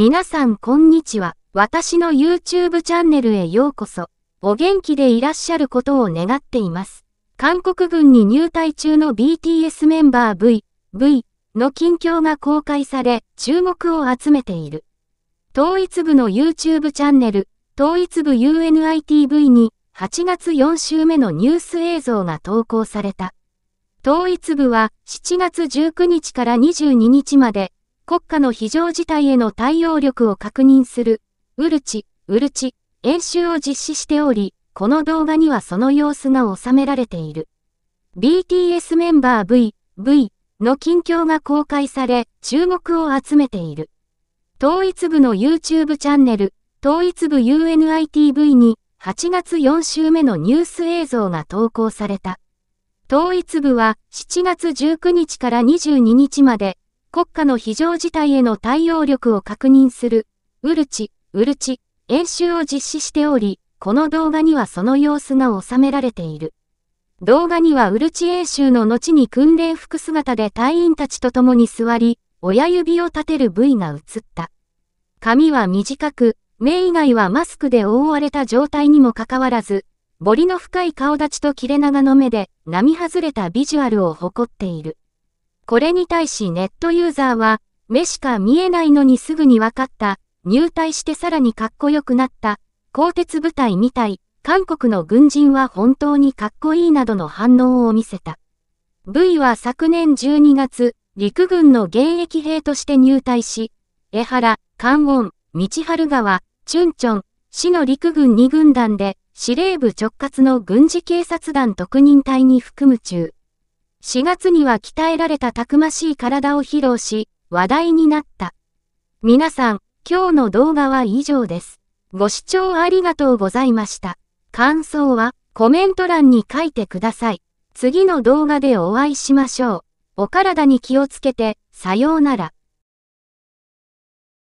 皆さんこんにちは。私の YouTube チャンネルへようこそ。お元気でいらっしゃることを願っています。韓国軍に入隊中の BTS メンバー V、V の近況が公開され、注目を集めている。統一部の YouTube チャンネル、統一部 UNITV に8月4週目のニュース映像が投稿された。統一部は7月19日から22日まで国家の非常事態への対応力を確認する、ウルチ、ウルチ、演習を実施しており、この動画にはその様子が収められている。BTS メンバー V、V の近況が公開され、注目を集めている。統一部の YouTube チャンネル、統一部 UNITV に8月4週目のニュース映像が投稿された。統一部は7月19日から22日まで国家の非常事態への対応力を確認する、ウルチ、ウルチ、演習を実施しており、この動画にはその様子が収められている。動画にはウルチ演習の後に訓練服姿で隊員たちと共に座り、親指を立てる部位が映った。髪は短く、目以外はマスクで覆われた状態にもかかわらず、彫りの深い顔立ちと切れ長の目で、並外れたビジュアルを誇っている。これに対しネットユーザーは、目しか見えないのにすぐに分かった、入隊してさらにかっこよくなった、鋼鉄部隊みたい、韓国の軍人は本当にかっこいいなどの反応を見せた。V は昨年12月、陸軍の現役兵として入隊し、江原、関音、道春川、チュンチョン、市の陸軍2軍団で、司令部直轄の軍事警察団特任隊に含む中。4月には鍛えられたたくましい体を披露し、話題になった。皆さん、今日の動画は以上です。ご視聴ありがとうございました。感想はコメント欄に書いてください。次の動画でお会いしましょう。お体に気をつけて、さようなら。